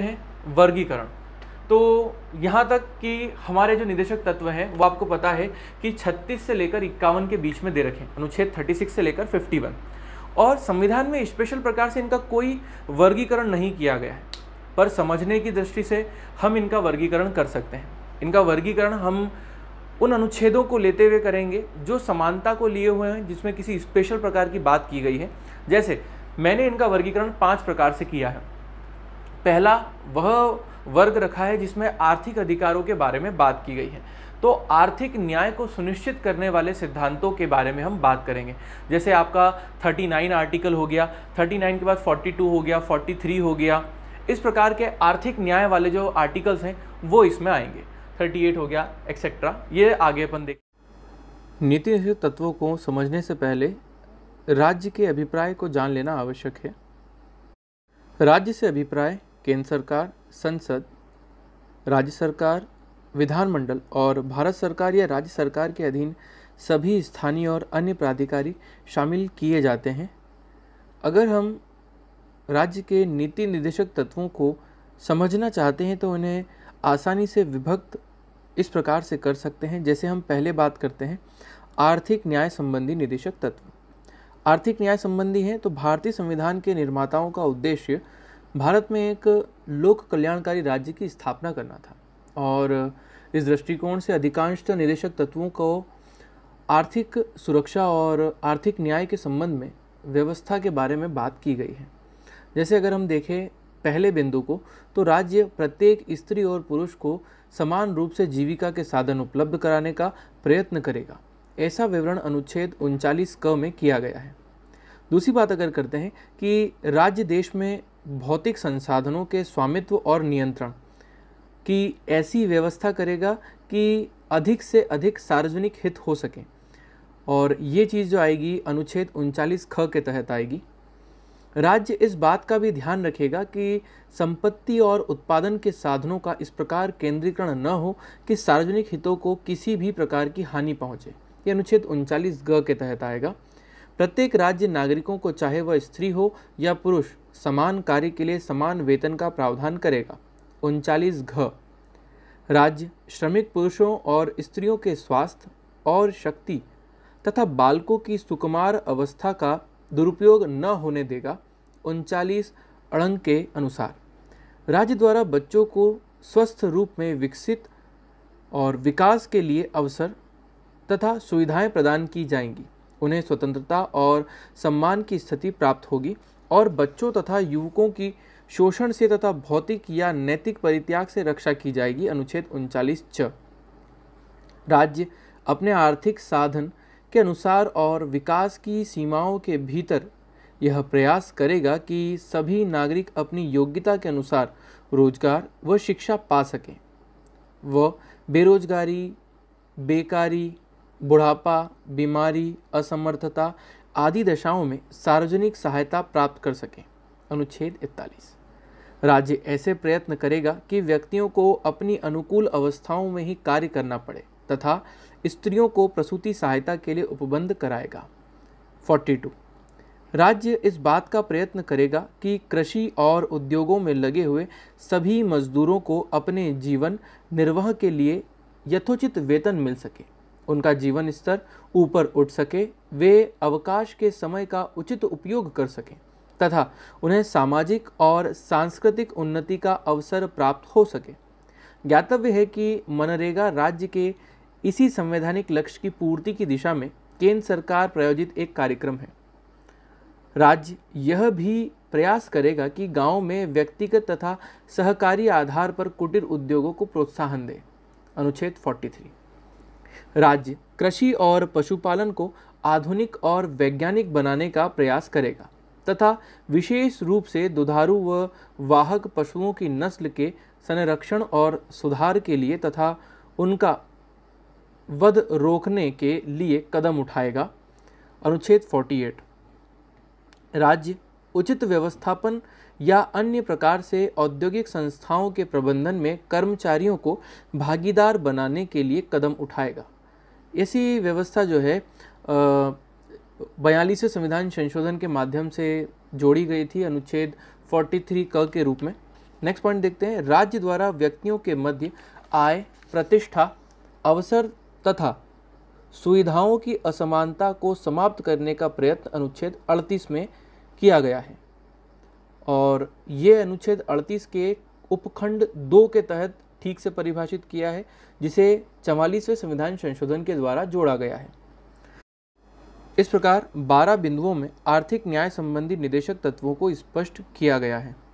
हैं वर्गीकरण तो यहाँ तक कि हमारे जो निदेशक तत्व हैं वो आपको पता है कि 36 से लेकर इक्यावन के बीच में दे रखे अनुच्छेद 36 से लेकर 51 और संविधान में स्पेशल प्रकार से इनका कोई वर्गीकरण नहीं किया गया है पर समझने की दृष्टि से हम इनका वर्गीकरण कर सकते हैं इनका वर्गीकरण हम उन अनुच्छेदों को लेते हुए करेंगे जो समानता को लिए हुए हैं जिसमें किसी स्पेशल प्रकार की बात की गई है जैसे मैंने इनका वर्गीकरण पाँच प्रकार से किया है पहला वह वर्ग रखा है जिसमें आर्थिक अधिकारों के बारे में बात की गई है तो आर्थिक न्याय को सुनिश्चित करने वाले सिद्धांतों के बारे में हम बात करेंगे जैसे आपका 39 आर्टिकल हो गया 39 के बाद 42 हो गया 43 हो गया इस प्रकार के आर्थिक न्याय वाले जो आर्टिकल्स हैं वो इसमें आएंगे 38 हो गया एक्सेट्रा ये आगे अपन देख नीति तत्वों को समझने से पहले राज्य के अभिप्राय को जान लेना आवश्यक है राज्य से अभिप्राय केंद्र सरकार संसद राज्य सरकार विधानमंडल और भारत सरकार या राज्य सरकार के अधीन सभी स्थानीय और अन्य प्राधिकारी शामिल किए जाते हैं अगर हम राज्य के नीति निर्देशक तत्वों को समझना चाहते हैं तो उन्हें आसानी से विभक्त इस प्रकार से कर सकते हैं जैसे हम पहले बात करते हैं आर्थिक न्याय संबंधी निदेशक तत्व आर्थिक न्याय संबंधी हैं तो भारतीय संविधान के निर्माताओं का उद्देश्य भारत में एक लोक कल्याणकारी राज्य की स्थापना करना था और इस दृष्टिकोण से अधिकांश तो निदेशक तत्वों को आर्थिक सुरक्षा और आर्थिक न्याय के संबंध में व्यवस्था के बारे में बात की गई है जैसे अगर हम देखें पहले बिंदु को तो राज्य प्रत्येक स्त्री और पुरुष को समान रूप से जीविका के साधन उपलब्ध कराने का प्रयत्न करेगा ऐसा विवरण अनुच्छेद उनचालीस क में किया गया है दूसरी बात अगर करते हैं कि राज्य देश में भौतिक संसाधनों के स्वामित्व और नियंत्रण की ऐसी व्यवस्था करेगा कि अधिक से अधिक सार्वजनिक हित हो सके और ये चीज़ जो आएगी अनुच्छेद उनचालीस ख के तहत आएगी राज्य इस बात का भी ध्यान रखेगा कि संपत्ति और उत्पादन के साधनों का इस प्रकार केंद्रीकरण न हो कि सार्वजनिक हितों को किसी भी प्रकार की हानि पहुंचे ये अनुच्छेद उनचालीस ग के तहत आएगा प्रत्येक राज्य नागरिकों को चाहे वह स्त्री हो या पुरुष समान कार्य के लिए समान वेतन का प्रावधान करेगा उनचालीस घ राज्य श्रमिक पुरुषों और स्त्रियों के स्वास्थ्य और शक्ति तथा बालकों की सुकुमार अवस्था का दुरुपयोग न होने देगा उनचालीस अड़ंग के अनुसार राज्य द्वारा बच्चों को स्वस्थ रूप में विकसित और विकास के लिए अवसर तथा सुविधाएं प्रदान की जाएंगी उन्हें स्वतंत्रता और सम्मान की स्थिति प्राप्त होगी और बच्चों तथा युवकों की शोषण से तथा भौतिक या नैतिक परित्याग से रक्षा की जाएगी अनुच्छेद उनचालीस च राज्य अपने आर्थिक साधन के अनुसार और विकास की सीमाओं के भीतर यह प्रयास करेगा कि सभी नागरिक अपनी योग्यता के अनुसार रोजगार व शिक्षा पा सकें व बेरोजगारी बेकारी बुढ़ापा बीमारी असमर्थता आदि दशाओं में सार्वजनिक सहायता प्राप्त कर सकें अनुच्छेद इकतालीस राज्य ऐसे प्रयत्न करेगा कि व्यक्तियों को अपनी अनुकूल अवस्थाओं में ही कार्य करना पड़े तथा स्त्रियों को प्रसूति सहायता के लिए उपबंध कराएगा 42 राज्य इस बात का प्रयत्न करेगा कि कृषि और उद्योगों में लगे हुए सभी मजदूरों को अपने जीवन निर्वाह के लिए यथोचित वेतन मिल सके उनका जीवन स्तर ऊपर उठ सके वे अवकाश के समय का उचित उपयोग कर सकें तथा उन्हें सामाजिक और सांस्कृतिक उन्नति का अवसर प्राप्त हो सके ज्ञातव्य है कि मनरेगा राज्य के इसी संवैधानिक लक्ष्य की पूर्ति की दिशा में केंद्र सरकार प्रायोजित एक कार्यक्रम है राज्य यह भी प्रयास करेगा कि गांव में व्यक्तिगत तथा सहकारी आधार पर कुटीर उद्योगों को प्रोत्साहन दे अनुच्छेद 43 राज्य कृषि और पशुपालन को आधुनिक और वैज्ञानिक बनाने का प्रयास करेगा तथा विशेष रूप से दुधारू व वाहक पशुओं की नस्ल के संरक्षण और सुधार के लिए तथा उनका वध रोकने के लिए कदम उठाएगा अनुच्छेद 48 राज्य उचित व्यवस्थापन या अन्य प्रकार से औद्योगिक संस्थाओं के प्रबंधन में कर्मचारियों को भागीदार बनाने के लिए कदम उठाएगा ऐसी व्यवस्था जो है बयालीसवें संविधान संशोधन के माध्यम से जोड़ी गई थी अनुच्छेद 43 क के रूप में नेक्स्ट पॉइंट देखते हैं राज्य द्वारा व्यक्तियों के मध्य आय प्रतिष्ठा अवसर तथा सुविधाओं की असमानता को समाप्त करने का प्रयत्न अनुच्छेद 38 में किया गया है और ये अनुच्छेद 38 के उपखंड दो के तहत ठीक से परिभाषित किया है जिसे चवालीसवें संविधान संशोधन के द्वारा जोड़ा गया है इस प्रकार 12 बिंदुओं में आर्थिक न्याय संबंधी निदेशक तत्वों को स्पष्ट किया गया है